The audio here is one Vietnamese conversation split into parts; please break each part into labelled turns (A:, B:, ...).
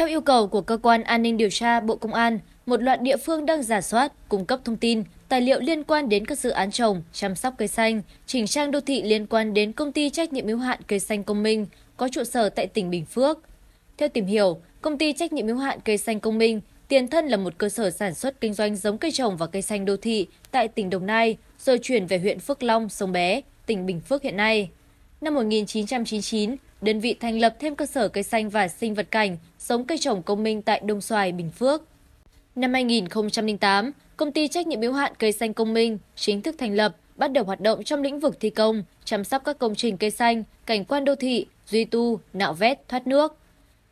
A: theo yêu cầu của cơ quan an ninh điều tra bộ công an một loạt địa phương đang giả soát cung cấp thông tin tài liệu liên quan đến các dự án trồng chăm sóc cây xanh chỉnh trang đô thị liên quan đến công ty trách nhiệm hữu hạn cây xanh công minh có trụ sở tại tỉnh bình phước theo tìm hiểu công ty trách nhiệm hữu hạn cây xanh công minh tiền thân là một cơ sở sản xuất kinh doanh giống cây trồng và cây xanh đô thị tại tỉnh đồng nai rồi chuyển về huyện phước long sông bé tỉnh bình phước hiện nay năm 1999 đơn vị thành lập thêm cơ sở cây xanh và sinh vật cảnh giống cây trồng công minh tại Đông Xoài, Bình Phước. Năm 2008, công ty trách nhiệm hữu hạn cây xanh công minh chính thức thành lập, bắt đầu hoạt động trong lĩnh vực thi công, chăm sóc các công trình cây xanh, cảnh quan đô thị, duy tu, nạo vét, thoát nước.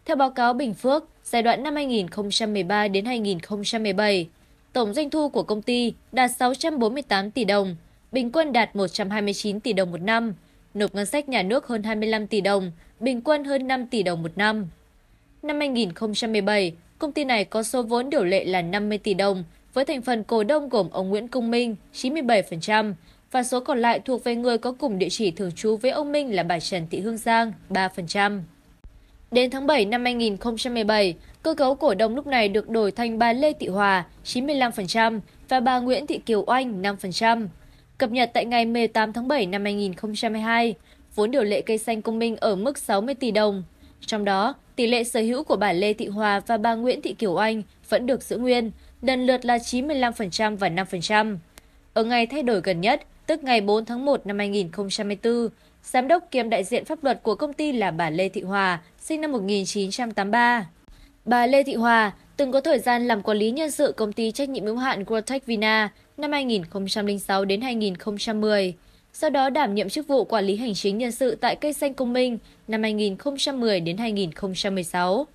A: Theo báo cáo Bình Phước, giai đoạn năm 2013 đến 2017, tổng doanh thu của công ty đạt 648 tỷ đồng, bình quân đạt 129 tỷ đồng một năm, nộp ngân sách nhà nước hơn 25 tỷ đồng, bình quân hơn 5 tỷ đồng một năm. Năm 2017, công ty này có số vốn điều lệ là 50 tỷ đồng, với thành phần cổ đông gồm ông Nguyễn Công Minh 97% và số còn lại thuộc về người có cùng địa chỉ thường trú với ông Minh là bà Trần Thị Hương Giang 3%. Đến tháng 7 năm 2017, cơ cấu cổ đông lúc này được đổi thành bà Lê Thị Hòa 95% và bà Nguyễn Thị Kiều Oanh 5% cập nhật tại ngày 18 tháng 7 năm 2022, vốn điều lệ cây xanh công minh ở mức 60 tỷ đồng trong đó tỷ lệ sở hữu của bà lê thị hòa và bà nguyễn thị kiều oanh vẫn được giữ nguyên lần lượt là 95% và 5%. Ở ngày thay đổi gần nhất, tức ngày 4 tháng 1 năm 2024, giám đốc kiêm đại diện pháp luật của công ty là bà Lê Thị Hòa, sinh năm 1983. Bà Lê Thị Hòa từng có thời gian làm quản lý nhân sự công ty trách nhiệm hữu hạn Grotech Vina năm hai nghìn sáu đến hai nghìn một mươi sau đó đảm nhiệm chức vụ quản lý hành chính nhân sự tại cây xanh công minh năm hai nghìn một mươi đến hai nghìn một mươi sáu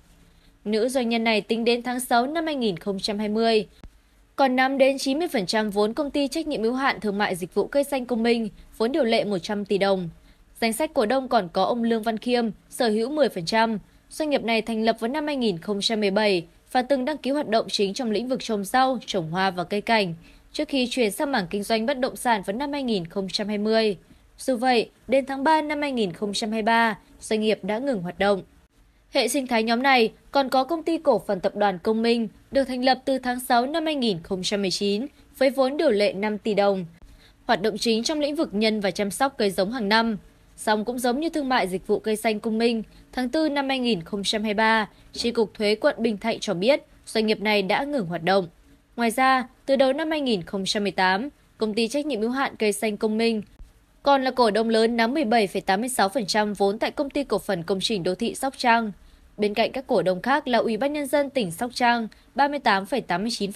A: Nữ doanh nhân này tính đến tháng 6 năm 2020, còn nắm đến 90% vốn công ty trách nhiệm hữu hạn thương mại dịch vụ cây xanh công minh, vốn điều lệ 100 tỷ đồng. Danh sách cổ đông còn có ông Lương Văn Khiêm, sở hữu 10%. Doanh nghiệp này thành lập vào năm 2017 và từng đăng ký hoạt động chính trong lĩnh vực trồng rau, trồng hoa và cây cảnh, trước khi chuyển sang mảng kinh doanh bất động sản vào năm 2020. dù vậy đến tháng ba năm 2023, doanh nghiệp đã ngừng hoạt động hệ sinh thái nhóm này còn có công ty cổ phần tập đoàn công minh được thành lập từ tháng sáu năm 2019 với vốn điều lệ năm tỷ đồng hoạt động chính trong lĩnh vực nhân và chăm sóc cây giống hàng năm Song cũng giống như thương mại dịch vụ cây xanh Công Minh, tháng 4 năm 2023, Tri Cục Thuế quận Bình Thạnh cho biết doanh nghiệp này đã ngừng hoạt động. Ngoài ra, từ đầu năm hai nghìn một mươi tám công ty trách nhiệm hữu hạn cây xanh công minh còn là cổ đông lớn nắm một mươi bảy tám mươi sáu vốn tại công ty cổ phần công trình đô thị sóc trăng bên cạnh các cổ đông khác là ủy ban nhân dân tỉnh sóc trăng ba mươi tám tám mươi chín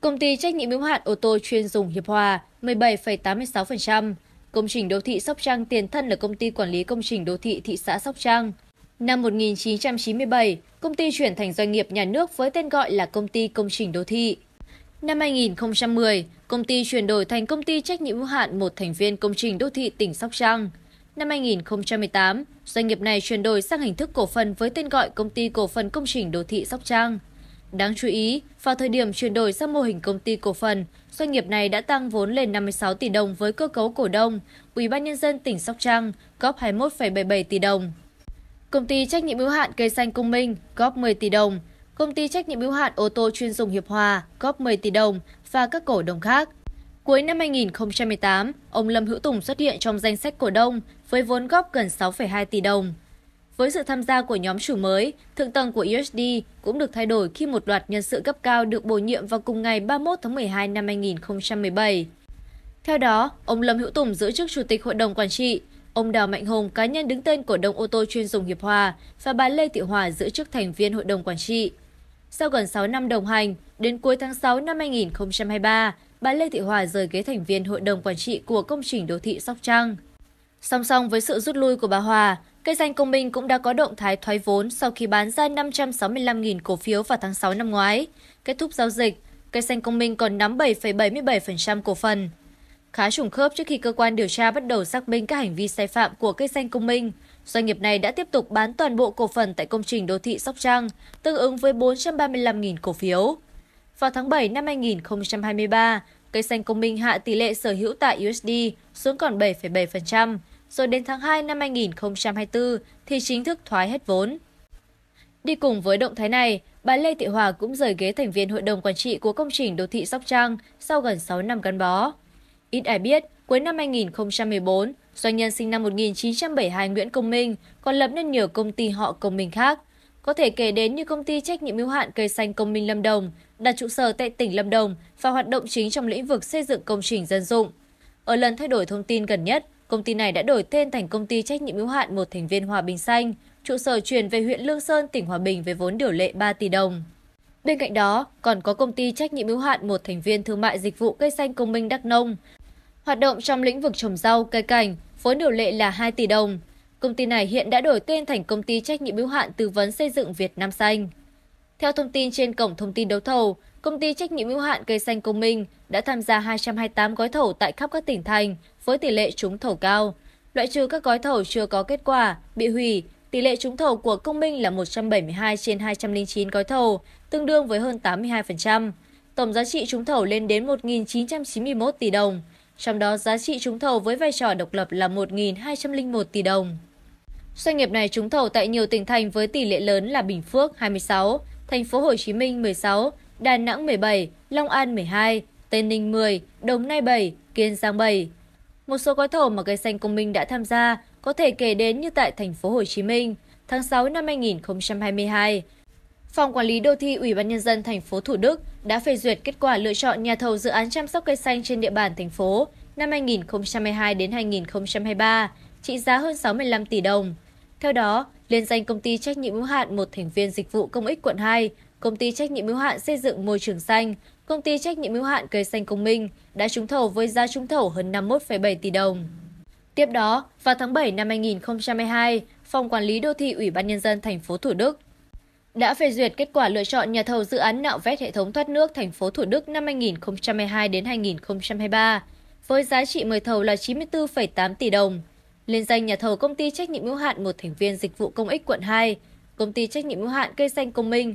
A: công ty trách nhiệm hữu hạn ô tô chuyên dùng hiệp hòa một mươi bảy tám mươi sáu công trình đô thị sóc trăng tiền thân là công ty quản lý công trình đô thị thị xã sóc trăng Năm 1997, công ty chuyển thành doanh nghiệp nhà nước với tên gọi là Công ty Công trình Đô thị năm 2010, công ty chuyển đổi thành công ty trách nhiệm hữu hạn một thành viên công trình đô thị tỉnh sóc trăng năm 2018, doanh nghiệp này chuyển đổi sang hình thức cổ phần với tên gọi công ty cổ phần công trình đô thị sóc trăng đáng chú ý vào thời điểm chuyển đổi sang mô hình công ty cổ phần doanh nghiệp này đã tăng vốn lên 56 tỷ đồng với cơ cấu cổ đông ủy ban nhân dân tỉnh sóc trăng góp 21,77 tỷ đồng công ty trách nhiệm hữu hạn cây xanh công minh góp 10 tỷ đồng công ty trách nhiệm hữu hạn ô tô chuyên dùng Hiệp Hòa góp 10 tỷ đồng và các cổ đông khác. Cuối năm 2018, ông Lâm Hữu Tùng xuất hiện trong danh sách cổ đông với vốn góp gần 6,2 tỷ đồng. Với sự tham gia của nhóm chủ mới, thượng tầng của USD cũng được thay đổi khi một loạt nhân sự cấp cao được bổ nhiệm vào cùng ngày 31 tháng 12 năm 2017. Theo đó, ông Lâm Hữu Tùng giữ chức Chủ tịch Hội đồng Quản trị, ông Đào Mạnh Hùng cá nhân đứng tên cổ đông ô tô chuyên dùng Hiệp Hòa và bà Lê Thị Hòa giữ chức thành viên Hội đồng Quản trị sau gần sáu năm đồng hành đến cuối tháng sáu năm hai nghìn hai mươi ba bà lê thị hòa rời ghế thành viên hội đồng quản trị của công trình đô thị sóc trăng song song với sự rút lui của bà hòa cây xanh công minh cũng đã có động thái thoái vốn sau khi bán ra 565.000 cổ phiếu vào tháng sáu năm ngoái. Kết thúc giao dịch, cây xanh công minh còn nắm 7,77% cổ phần. Khá trùng khớp trước khi cơ quan điều tra bắt đầu xác minh các hành vi sai phạm của cây xanh công minh, doanh nghiệp này đã tiếp tục bán toàn bộ cổ phần tại công trình đô thị sóc trăng tương ứng với bốn trăm ba mươi năm cổ phiếu vào tháng bảy năm hai nghìn hai mươi ba cây xanh công minh hạ tỷ lệ sở hữu tại usd xuống còn 7,7%, rồi đến tháng 2 năm 2024 thì chính thức thoái hết vốn. Đi cùng với động thái này, bà Lê Thị Hòa cũng rời ghế thành viên hội đồng quản trị của công trình đô thị Sóc Trăng sau gần 6 năm gắn bó. Ít ai biết, cuối năm 2014, doanh nhân sinh năm 1972 Nguyễn Công Minh còn lập nên nhiều công ty họ Công Minh khác. Có thể kể đến như công ty trách nhiệm hữu hạn cây xanh Công Minh Lâm Đồng, đặt trụ sở tại tỉnh Lâm Đồng và hoạt động chính trong lĩnh vực xây dựng công trình dân dụng. Ở lần thay đổi thông tin gần nhất, công ty này đã đổi tên thành công ty trách nhiệm hữu hạn một thành viên Hòa Bình Xanh, trụ sở chuyển về huyện Lương Sơn, tỉnh Hòa Bình với vốn điều lệ 3 tỷ đồng. Bên cạnh đó, còn có công ty trách nhiệm hữu hạn một thành viên thương mại dịch vụ cây xanh Công Minh Đắk Nông, hoạt động trong lĩnh vực trồng rau, cây cảnh, vốn điều lệ là hai tỷ đồng công ty này hiện đã đổi tên thành công ty trách nhiệm hữu hạn tư vấn xây dựng việt nam xanh theo thông tin trên cổng thông tin đấu thầu công ty trách nhiệm hữu hạn cây xanh công minh đã tham gia 228 gói thầu tại khắp các tỉnh thành với tỷ lệ trúng thầu cao loại trừ các gói thầu chưa có kết quả bị hủy tỷ lệ trúng thầu của công minh là 172 trên 209 gói thầu tương đương với hơn 82% tổng giá trị trúng thầu lên đến 1.991 tỷ đồng trong đó giá trị trúng thầu với vai trò độc lập là một hai trăm linh một tỷ đồng. Doanh nghiệp này trúng thầu tại nhiều tỉnh thành với tỷ lệ lớn là Bình Phước 26, Thành phố Hồ Chí Minh 16, Đà Nẵng 17, Long An 12, Tây Ninh 10, Đồng Nai 7, Kiên Giang 7. Một số gói thầu mà cây xanh công minh đã tham gia có thể kể đến như tại thành phố Hồ Chí Minh, tháng 6 năm 2022, phòng quản lý đô thị ủy ban nhân dân tp thủ đức đã phê duyệt kết quả lựa chọn nhà thầu dự án chăm sóc cây xanh trên địa bàn thành phố năm 2022 đến 2023 trị giá hơn 65 tỷ đồng. Theo đó, liên danh công ty trách nhiệm hữu hạn một thành viên dịch vụ công ích quận 2, công ty trách nhiệm hữu hạn xây dựng môi trường xanh, công ty trách nhiệm hữu hạn cây xanh công minh đã trúng thầu với giá trúng thầu hơn 51,7 tỷ đồng. Tiếp đó, vào tháng 7 năm 2022, Phòng Quản lý Đô thị Ủy ban Nhân dân thành phố Thủ Đức đã phê duyệt kết quả lựa chọn nhà thầu dự án nạo vét hệ thống thoát nước thành phố thủ đức năm 2022 đến 2023 với giá trị mời thầu là 94,8 tỷ đồng liên danh nhà thầu công ty trách nhiệm hữu hạn một thành viên dịch vụ công ích quận 2, công ty trách nhiệm hữu hạn cây xanh công minh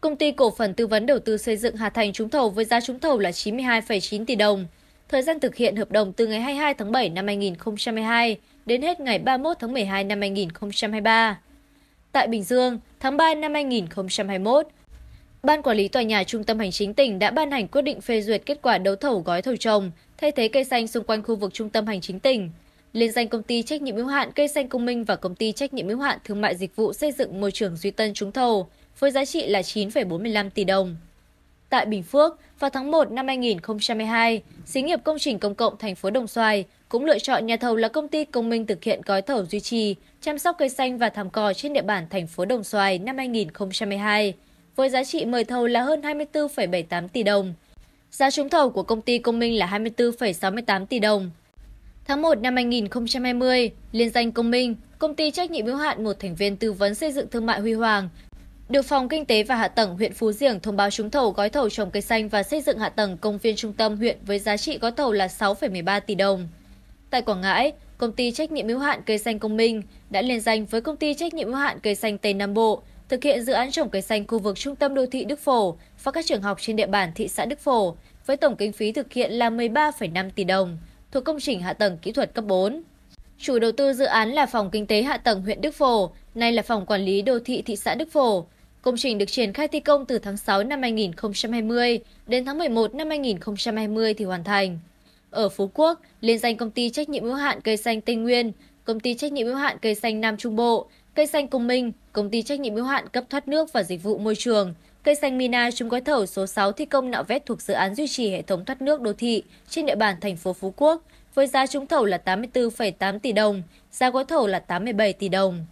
A: công ty cổ phần tư vấn đầu tư xây dựng hà thành trúng thầu với giá trúng thầu là 92,9 tỷ đồng thời gian thực hiện hợp đồng từ ngày 22 tháng 7 năm 2022 đến hết ngày 31 tháng 12 năm 2023 tại Bình Dương tháng 3 năm 2021. Ban quản lý tòa nhà trung tâm hành chính tỉnh đã ban hành quyết định phê duyệt kết quả đấu thầu gói thầu trồng, thay thế cây xanh xung quanh khu vực trung tâm hành chính tỉnh. Liên danh công ty trách nhiệm hữu hạn cây xanh công minh và công ty trách nhiệm hữu hạn thương mại dịch vụ xây dựng môi trường Duy Tân trúng thầu với giá trị là 9,45 tỷ đồng tại bình phước vào tháng một năm hai xí nghiệp công trình công cộng thành phố đồng xoài cũng lựa chọn nhà thầu là công ty công minh thực hiện gói thầu duy trì chăm sóc cây xanh và thảm cỏ trên địa bàn thành phố đồng xoài năm hai với giá trị mời thầu là hơn 24,78 tỷ đồng. Giá trúng thầu của công ty công minh là 24,68 tỷ đồng. Tháng 1 năm 2020, liên danh công minh, công ty trách nhiệm hữu hạn một thành viên tư vấn xây dựng thương mại Huy Hoàng được phòng kinh tế và hạ tầng huyện phú diềng thông báo trúng thầu gói thầu trồng cây xanh và xây dựng hạ tầng công viên trung tâm huyện với giá trị gói thầu là sáu một ba tỷ đồng. Tại Quảng Ngãi, công ty trách nhiệm hữu hạn cây xanh Công Minh đã liên danh với công ty trách nhiệm hữu hạn cây xanh Tây Nam Bộ thực hiện dự án trồng cây xanh khu vực trung tâm đô thị Đức Phổ và các trường học trên địa bàn thị xã Đức Phổ với tổng kinh phí thực hiện là 13,5 tỷ đồng thuộc công trình hạ tầng kỹ thuật cấp 4. Chủ đầu tư dự án là Phòng Kinh tế Hạ tầng huyện Đức Phổ, nay là Phòng Quản lý Đô thị thị xã Đức Phổ, công trình được triển khai thi công từ tháng sáu năm 2020 đến tháng 11 năm 2020 thì hoàn thành ở phú quốc liên danh công ty trách nhiệm hữu hạn cây xanh tây nguyên công ty trách nhiệm hữu hạn cây xanh nam trung bộ cây xanh công minh công ty trách nhiệm hữu hạn cấp thoát nước và dịch vụ môi trường cây xanh mina trúng gói thầu số 6 thi công nạo vét thuộc dự án duy trì hệ thống thoát nước đô thị trên địa bàn thành phố phú quốc với giá trúng thầu là 84,8 tỷ đồng giá gói thầu là 87 tỷ đồng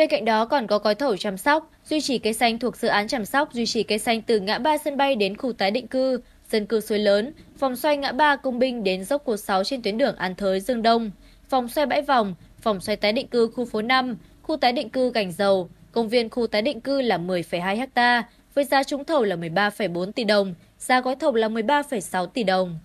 A: bên cạnh đó còn có gói thầu chăm sóc duy trì cây xanh thuộc dự án chăm sóc duy trì cây xanh từ ngã ba sân bay đến khu tái định cư dân cư suối lớn phòng xoay ngã ba công binh đến dốc cột sáu trên tuyến đường an thới dương đông phòng xoay bãi vòng phòng xoay tái định cư khu phố năm khu tái định cư gành dầu công viên khu tái định cư là 10,2 ha với giá trúng thầu là 13,4 tỷ đồng giá gói thầu là 13,6 tỷ đồng